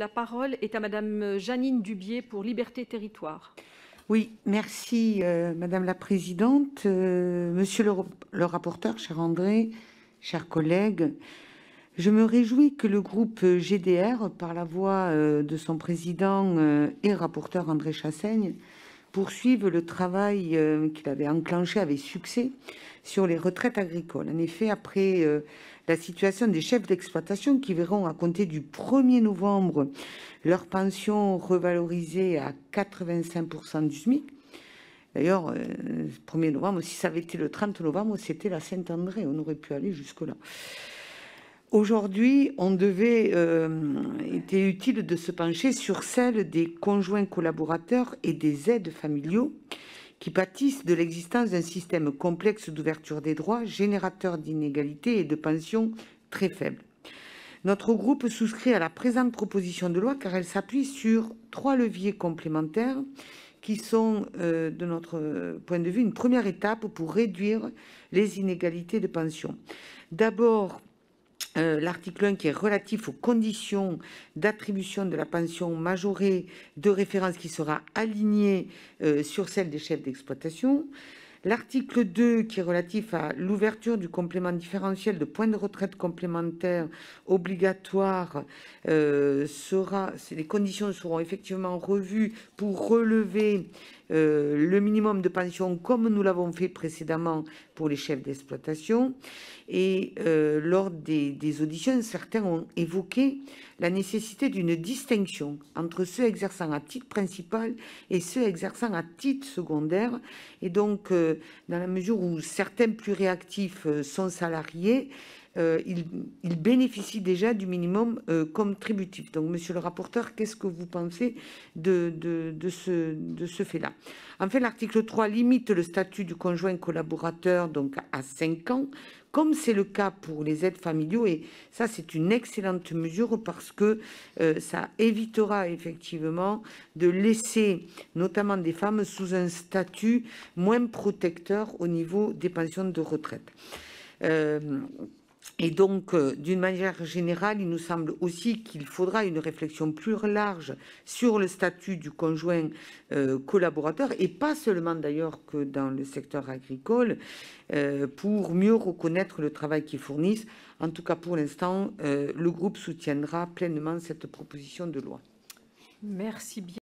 la parole est à Madame euh, Janine Dubié pour Liberté Territoire. Oui, merci euh, Madame la Présidente, euh, Monsieur le, rapporteur, cher André, chers collègues. Je me réjouis que le groupe GDR, par la voix de son président et rapporteur André Chassaigne, poursuivre le travail euh, qu'il avait enclenché avec succès sur les retraites agricoles. En effet, après euh, la situation des chefs d'exploitation qui verront à compter du 1er novembre leur pension revalorisée à 85% du SMIC, D'ailleurs, le euh, 1er novembre, si ça avait été le 30 novembre, c'était la Saint-André, on aurait pu aller jusque-là. Aujourd'hui, on devait, euh, était utile de se pencher sur celle des conjoints collaborateurs et des aides familiaux qui pâtissent de l'existence d'un système complexe d'ouverture des droits, générateur d'inégalités et de pensions très faibles. Notre groupe souscrit à la présente proposition de loi car elle s'appuie sur trois leviers complémentaires qui sont, euh, de notre point de vue, une première étape pour réduire les inégalités de pension. D'abord, euh, l'article 1 qui est relatif aux conditions d'attribution de la pension majorée de référence qui sera alignée euh, sur celle des chefs d'exploitation. L'article 2 qui est relatif à l'ouverture du complément différentiel de points de retraite complémentaire obligatoire les euh, conditions seront effectivement revues pour relever euh, le minimum de pension comme nous l'avons fait précédemment pour les chefs d'exploitation. Et euh, lors des, auditions, certains ont évoqué la nécessité d'une distinction entre ceux exerçant à titre principal et ceux exerçant à titre secondaire. Et donc, euh, dans la mesure où certains plus réactifs sont salariés, euh, il bénéficie déjà du minimum euh, contributif. Donc, monsieur le rapporteur, qu'est-ce que vous pensez de, ce, fait-là En fait, l'article 3 limite le statut du conjoint collaborateur donc à 5 ans, comme c'est le cas pour les aides familiaux. Et ça, c'est une excellente mesure parce que euh, ça évitera effectivement de laisser notamment des femmes sous un statut moins protecteur au niveau des pensions de retraite. Et donc, euh, d'une manière générale, il nous semble aussi qu'il faudra une réflexion plus large sur le statut du conjoint euh, collaborateur, et pas seulement d'ailleurs que dans le secteur agricole, euh, pour mieux reconnaître le travail qu'ils fournissent. En tout cas, pour l'instant, le groupe soutiendra pleinement cette proposition de loi. Merci bien.